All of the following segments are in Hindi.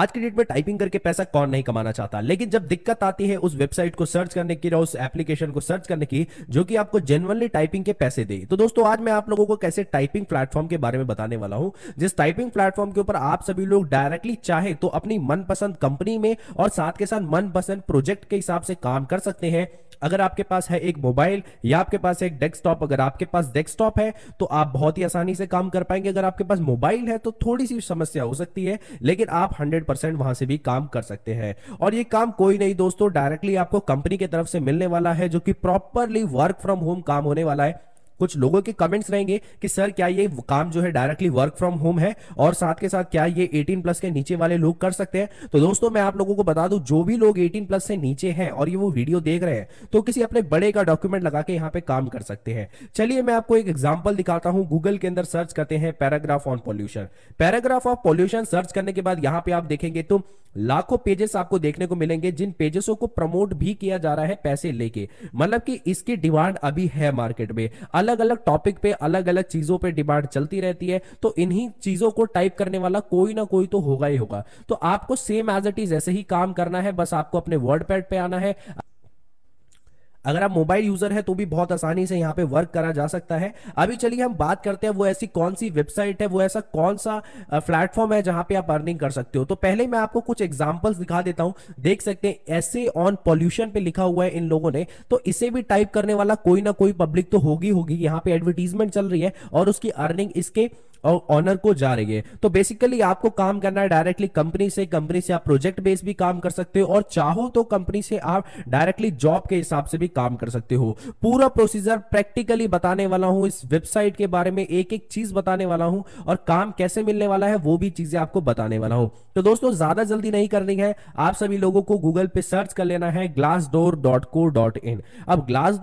आज के डेट में टाइपिंग करके पैसा कौन नहीं कमाना चाहता लेकिन जब दिक्कत आती है उस वेबसाइट को सर्च करने की उस एप्लीकेशन को सर्च करने की जो कि आपको जेनवनली टाइपिंग के पैसे दे तो दोस्तों आज मैं आप लोगों को कैसे टाइपिंग प्लेटफॉर्म के बारे में बताने वाला हूं जिस टाइपिंग प्लेटफॉर्म के ऊपर आप सभी लोग डायरेक्टली चाहे तो अपनी मनपसंद कंपनी में और साथ के साथ मनपसंद प्रोजेक्ट के हिसाब से काम कर सकते हैं अगर आपके पास है एक मोबाइल या आपके पास एक डेस्कटॉप अगर आपके पास डेस्कटॉप है तो आप बहुत ही आसानी से काम कर पाएंगे अगर आपके पास मोबाइल है तो थोड़ी सी समस्या हो सकती है लेकिन आप हंड्रेड वहां से भी काम कर सकते हैं और ये काम कोई नहीं दोस्तों डायरेक्टली आपको कंपनी की तरफ से मिलने वाला है जो कि प्रॉपरली वर्क फ्रॉम होम काम होने वाला है कुछ लोगों के कमेंट्स रहेंगे कि सर क्या ये काम जो है डायरेक्टली वर्क फ्रॉम होम है और साथ के साथ क्या ये 18 प्लस के नीचे वाले लोग कर सकते हैं तो दोस्तों मैं आप लोगों को बता दूं जो भी लोग 18 प्लस से नीचे हैं और ये वो वीडियो देख रहे हैं तो किसी अपने बड़े का डॉक्यूमेंट लगा के यहाँ पे काम कर सकते हैं चलिए मैं आपको एक एग्जाम्पल दिखाता हूँ गूगल के अंदर सर्च करते हैं paragraph on pollution paragraph of pollution search करने के बाद यहाँ पे आप देखेंगे तो लाखों पेजेस आपको देखने को मिलेंगे जिन पेजेसों को प्रमोट भी किया जा रहा है पैसे लेके मतलब कि इसकी डिमांड अभी है मार्केट में अलग अलग टॉपिक पे अलग अलग चीजों पे डिमांड चलती रहती है तो इन्हीं चीजों को टाइप करने वाला कोई ना कोई तो होगा ही होगा तो आपको सेम एज इट इज ऐसे ही काम करना है बस आपको अपने वर्ड पैड पे आना है अगर आप मोबाइल यूजर है तो भी बहुत आसानी से यहाँ पे वर्क करा जा सकता है अभी चलिए हम बात करते हैं वो ऐसी कौन सी वेबसाइट है वो ऐसा कौन सा प्लेटफॉर्म है जहां पे आप अर्निंग कर सकते हो तो पहले मैं आपको कुछ एग्जांपल्स दिखा देता हूँ देख सकते हैं ऐसे ऑन पॉल्यूशन पे लिखा हुआ है इन लोगों ने तो इसे भी टाइप करने वाला कोई ना कोई पब्लिक तो होगी होगी यहाँ पे एडवर्टीजमेंट चल रही है और उसकी अर्निंग इसके ऑनर को जा रही है तो बेसिकली आपको काम करना है डायरेक्टली कंपनी से कंपनी से आप प्रोजेक्ट बेस भी काम कर सकते हो और चाहो तो कंपनी से आप डायरेक्टली जॉब के हिसाब से भी काम कर सकते हो पूरा प्रोसीजर प्रैक्टिकली बताने वाला हूं इस वेबसाइट के बारे में एक एक चीज बताने वाला हूं और काम कैसे मिलने वाला है वो भी चीजें आपको बताने वाला हूं तो दोस्तों ज्यादा जल्दी नहीं करनी है आप सभी लोगों को गूगल पे सर्च कर लेना है ग्लास अब ग्लास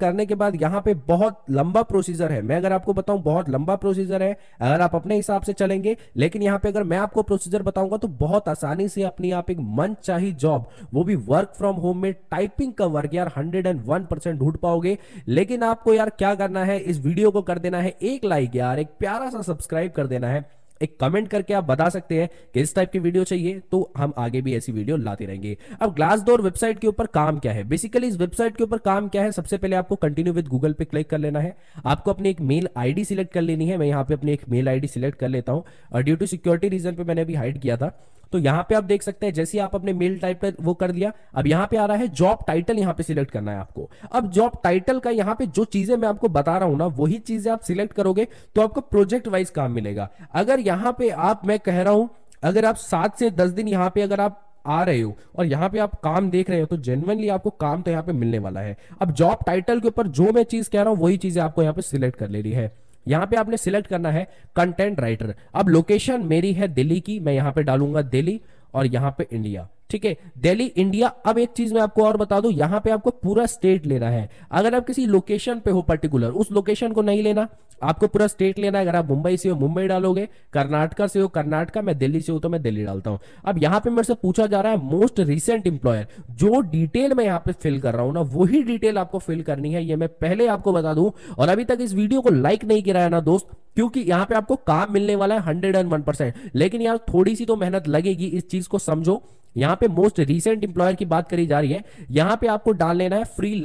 करने के बाद यहां पे बहुत लंबा प्रोसीजर है मैं अगर आपको बताऊं बहुत लंबा प्रोसीजर प्रोसीजर है अगर आप अपने हिसाब से चलेंगे लेकिन यहाँ पे अगर मैं आपको प्रोसीजर बताऊंगा तो बहुत आसानी से अपनी आप एक मन चाहिए जॉब वो भी वर्क फ्रॉम होम में टाइपिंग का वर्क यार हंड्रेड एंड वन परसेंट ढूंढ पाओगे लेकिन आपको यार क्या करना है इस वीडियो को कर देना है एक लाइक यार एक प्यारा सा सब्सक्राइब कर देना है एक कमेंट करके आप बता सकते हैं कि इस टाइप की वीडियो चाहिए तो हम आगे भी ऐसी वीडियो लाते रहेंगे अब ग्लास डोर वेबसाइट के ऊपर काम क्या है बेसिकली इस वेबसाइट के ऊपर काम क्या है सबसे पहले आपको कंटिन्यू विद गूगल पे क्लिक कर लेना है आपको अपनी एक मेल आईडी सिलेक्ट कर लेनी है मैं यहाँ पे अपनी एक मेल आईडी सिलेक्ट कर लेता हूँ और ड्यू टू सिक्योरिटी रीजन पे मैंने अभी हाइड किया था तो यहां पे आप देख सकते हैं जैसे आप अपने मेल टाइप का वो कर दिया अब यहां पे आ रहा है जॉब टाइटल यहां पे सिलेक्ट करना है आपको अब जॉब टाइटल का यहां पे जो चीजें मैं आपको बता रहा हूं ना वही चीजें आप सिलेक्ट करोगे तो आपको प्रोजेक्ट वाइज काम मिलेगा अगर यहां पर आप मैं कह रहा हूं अगर आप सात से दस दिन यहां पर अगर आप आ रहे हो और यहां पे आप काम देख रहे हो तो जेनुअनली आपको काम तो यहां पे मिलने वाला है अब जॉब टाइटल के ऊपर जो मैं चीज कह रहा हूं वही चीजें आपको यहाँ पे सिलेक्ट कर ले रही है यहां पे आपने सिलेक्ट करना है कंटेंट राइटर अब लोकेशन मेरी है दिल्ली की मैं यहां पे डालूंगा दिल्ली और यहां पे इंडिया ठीक है दिल्ली इंडिया अब एक चीज मैं आपको और बता दू यहां पे आपको पूरा स्टेट लेना है अगर आप किसी लोकेशन पे हो पर्टिकुलर उस लोकेशन को नहीं लेना आपको पूरा स्टेट लेना है अगर आप मुंबई से हो मुंबई डालोगे कर्नाटका से हो कर्नाटका मैं दिल्ली से हो तो मैं दिल्ली डालता हूं अब यहां पे मेरे से पूछा जा रहा है मोस्ट रिसेंट इंप्लॉयर जो डिटेल मैं यहां पे फिल कर रहा हूं ना वही डिटेल आपको फिल करनी है ये मैं पहले आपको बता दूं और अभी तक इस वीडियो को लाइक नहीं किया है ना दोस्त क्योंकि यहां पे आपको काम मिलने वाला है हंड्रेड एंड वन परसेंट लेकिन यार थोड़ी सी तो मेहनत लगेगी इस चीज को समझो यहाँ पे मोस्ट रिसेंट इंप्लॉयर की बात करी जा रही है यहाँ पे आपको डाल लेना है फ्री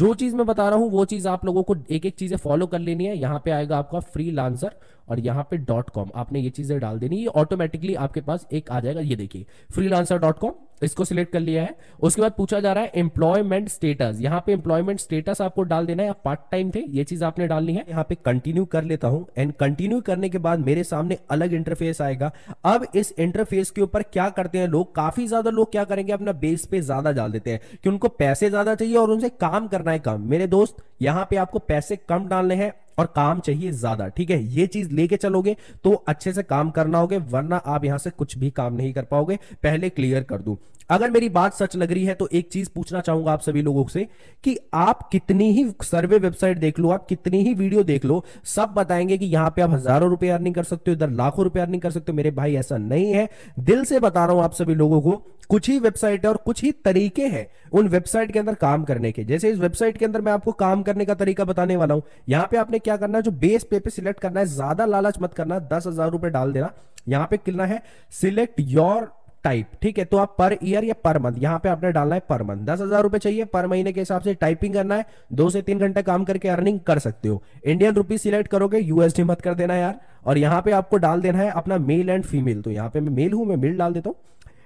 जो चीज मैं बता रहा हूँ वो चीज आप लोगों को एक एक चीजें फॉलो कर लेनी है यहाँ पे आएगा आपका फ्री और यहाँ पे डॉट कॉम आपने ये चीजें डाल देनी ये ऑटोमेटिकली आपके पास एक आ जाएगा ये देखिए फ्री इसको सिलेक्ट कर लिया है उसके बाद पूछा जा रहा है एम्प्लॉयमेंट स्टेटस यहाँ पे एम्प्लॉयमेंट स्टेटस आपको डाल देना है पार्ट टाइम थे ये चीज आपने डालनी है यहाँ पे कंटिन्यू कर लेता हूँ एंड कंटिन्यू करने के बाद मेरे सामने अलग इंटरफेस आएगा अब इस इंटरफेस के ऊपर क्या करते हैं लोग काफी ज्यादा लोग क्या करेंगे अपना बेस पे ज्यादा डाल देते हैं कि उनको पैसे ज्यादा चाहिए और उनसे काम करना है कम मेरे दोस्त यहाँ पे आपको पैसे कम डालने हैं और काम चाहिए ज्यादा ठीक है ये चीज लेके चलोगे तो अच्छे से काम करना होगा वरना आप यहां से कुछ भी काम नहीं कर पाओगे पहले क्लियर कर दू अगर मेरी बात सच लग रही है तो एक चीज पूछना चाहूंगा आप सभी लोगों से कि आप कितनी ही सर्वे वेबसाइट देख लो आप कितनी ही वीडियो देख लो सब बताएंगे कि यहां पे आप हजारों रुपए अर्निंग कर सकते हो इधर लाखों रुपए अर्निंग कर सकते हो मेरे भाई ऐसा नहीं है दिल से बता रहा हूं आप सभी लोगों को कुछ ही वेबसाइट है और कुछ ही तरीके हैं उन वेबसाइट के अंदर काम करने के जैसे इस वेबसाइट के अंदर मैं आपको काम करने का तरीका बताने वाला हूं यहां पे आपने क्या करना है जो बेस पे पे सिलेक्ट करना है ज्यादा लालच मत करना दस हजार रुपए डाल देना यहां पे कितना है सिलेक्ट योर टाइप ठीक है तो आप पर ईयर या पर मंथ यहाँ पे आपने डालना है पर मंथ दस हजार रुपए चाहिए पर महीने के हिसाब से टाइपिंग करना है दो से तीन घंटा काम करके अर्निंग कर सकते हो इंडियन रुपीज सिलेक्ट करोगे यूएसडी मत कर देना यार और यहाँ पे आपको डाल देना है अपना मेल एंड फीमेल तो यहाँ पे मैं मेल हूं मैं मेल डाल देता हूँ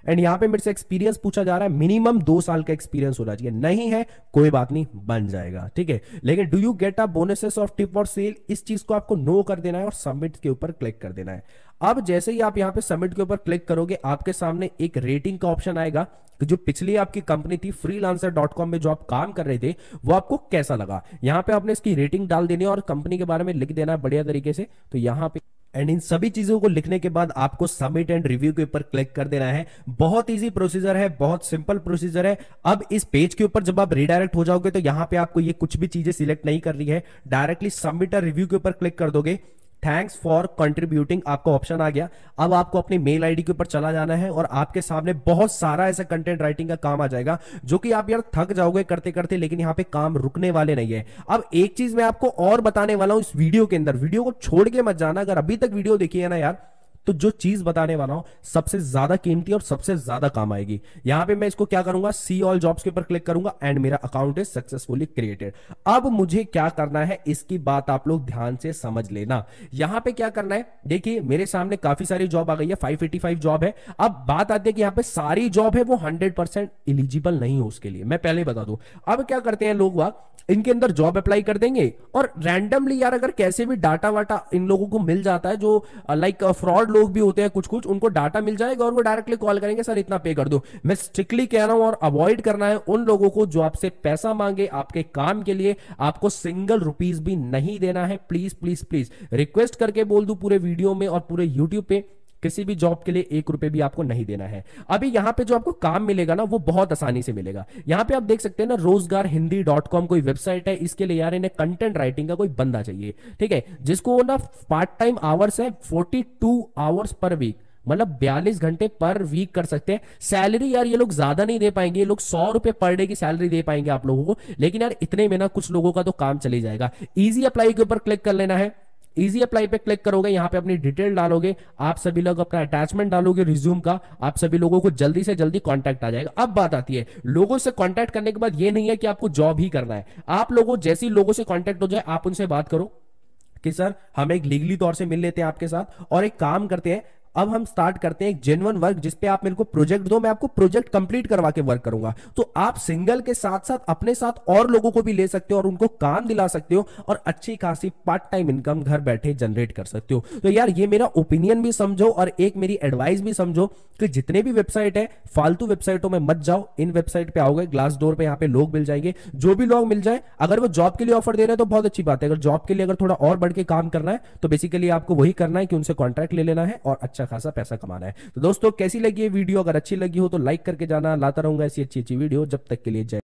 एंड यहां पे मेरे से एक्सपीरियंस पूछा जा रहा है मिनिमम दो साल का एक्सपीरियंस होना चाहिए नहीं है कोई बात नहीं बन जाएगा ठीक है लेकिन do you get a bonuses of tip और सेल इस चीज को आपको नो कर देना है और सबमिट के ऊपर क्लिक कर देना है अब जैसे ही आप यहां पे सबमिट के ऊपर क्लिक करोगे आपके सामने एक रेटिंग का ऑप्शन आएगा कि जो पिछली आपकी कंपनी थी फ्रीलांसर.com में जो आप काम कर रहे थे वो आपको कैसा लगा यहां पे आपने इसकी रेटिंग डाल देनी है और कंपनी के बारे में लिख देना है बढ़िया तरीके से तो यहां पे एंड इन सभी चीजों को लिखने के बाद आपको सबमिट एंड रिव्यू के ऊपर क्लिक कर देना है बहुत इजी प्रोसीजर है बहुत सिंपल प्रोसीजर है अब इस पेज के ऊपर जब आप रिडायरेक्ट हो जाओगे तो यहां पे आपको ये कुछ भी चीजें सिलेक्ट नहीं करनी है डायरेक्टली सबमिट और रिव्यू के ऊपर क्लिक कर दोगे थैंक्स फॉर कंट्रीब्यूटिंग आपका ऑप्शन आ गया अब आपको अपनी मेल आईडी के ऊपर चला जाना है और आपके सामने बहुत सारा ऐसा कंटेंट राइटिंग का काम आ जाएगा जो कि आप यार थक जाओगे करते करते लेकिन यहाँ पे काम रुकने वाले नहीं है अब एक चीज मैं आपको और बताने वाला हूँ इस वीडियो के अंदर वीडियो को छोड़ के मत जाना अगर अभी तक वीडियो देखिए ना यार तो जो चीज बताने वाला हूं सबसे ज्यादा कीमती और सबसे ज्यादा काम आएगी यहां पे मैं इसको क्या करूंगा सी ऑल जॉब्स के ऊपर क्लिक करूंगा एंड मेरा अकाउंट इज सक्सेसफुली क्रिएटेड अब मुझे क्या करना है इसकी बात आप लोग ध्यान से समझ लेना यहां पे क्या करना है देखिए मेरे सामने काफी सारी जॉब आ गई है फाइव जॉब है अब बात आती है कि यहां पर सारी जॉब है वो हंड्रेड इलिजिबल नहीं हो उसके लिए मैं पहले बता दू अब क्या करते हैं लोग वाग इनके अंदर जॉब अप्लाई कर देंगे और रैंडमली यार अगर कैसे भी डाटा वाटा इन लोगों को मिल जाता है जो लाइक uh, फ्रॉड uh, लोग भी होते हैं कुछ कुछ उनको डाटा मिल जाएगा और वो डायरेक्टली कॉल करेंगे सर इतना पे कर दो मैं स्ट्रिक्टली कह रहा हूं और अवॉइड करना है उन लोगों को जो आपसे पैसा मांगे आपके काम के लिए आपको सिंगल रुपीज भी नहीं देना है प्लीज प्लीज प्लीज रिक्वेस्ट करके बोल दू पूरे वीडियो में और पूरे यूट्यूब पे किसी भी जॉब के लिए एक रुपए भी आपको नहीं देना है अभी यहां पे जो आपको काम मिलेगा ना वो बहुत आसानी से मिलेगा यहां पे आप देख सकते हैं ना रोजगार हिंदी डॉट कॉम कोई वेबसाइट है इसके लिए यार इन्हें कंटेंट राइटिंग का कोई बंदा चाहिए ठीक है जिसको ना पार्ट टाइम आवर्स है फोर्टी आवर्स पर वीक मतलब बयालीस घंटे पर वीक कर सकते हैं सैलरी यार ये लोग ज्यादा नहीं दे पाएंगे ये लोग सौ रुपए पर डे की सैलरी दे पाएंगे आप लोगों को लेकिन यार इतने में ना कुछ लोगों का तो काम चले जाएगा इजी अप्लाई के ऊपर क्लिक कर लेना है इजी अप्लाई पे क्लिक करोगे यहाँ पे अपनी डिटेल डालोगे आप सभी लोग अपना अटैचमेंट डालोगे रिज्यूम का आप सभी लोगों को जल्दी से जल्दी कांटेक्ट आ जाएगा अब बात आती है लोगों से कांटेक्ट करने के बाद ये नहीं है कि आपको जॉब ही करना है आप लोगों जैसी लोगों से कॉन्टेक्ट हो जाए आप उनसे बात करो कि सर हम एक लीगली तौर से मिल लेते हैं आपके साथ और एक काम करते हैं अब हम स्टार्ट करते हैं एक जेनवन वर्क जिसपे आप मेरे को प्रोजेक्ट दो मैं आपको प्रोजेक्ट कंप्लीट करवा के वर्क करूंगा तो आप सिंगल के साथ साथ अपने साथ और लोगों को भी ले सकते हो और उनको काम दिला सकते हो और अच्छी खासी पार्ट टाइम इनकम घर बैठे जनरेट कर सकते हो तो यार ये मेरा ओपिनियन भी समझो और एक मेरी एडवाइस भी समझो कि जितने भी वेबसाइट है फालतू वेबसाइटों में मत जाओ इन वेबसाइट पे आओगे ग्लास डोर पे यहाँ पे लोग मिल जाएंगे जो भी लोग मिल जाए अगर वो जॉब के लिए ऑफर दे रहे हैं तो बहुत अच्छी बात है अगर जॉब के लिए अगर थोड़ा और बढ़ के काम करना है तो बेसिकली आपको वही करना है कि उनसे कॉन्ट्रैक्ट ले लेना है और अच्छा अच्छा खासा पैसा कमाना है तो दोस्तों कैसी लगी ये वीडियो अगर अच्छी लगी हो तो लाइक करके जाना लाता रहूंगा ऐसी अच्छी अच्छी वीडियो जब तक के लिए जय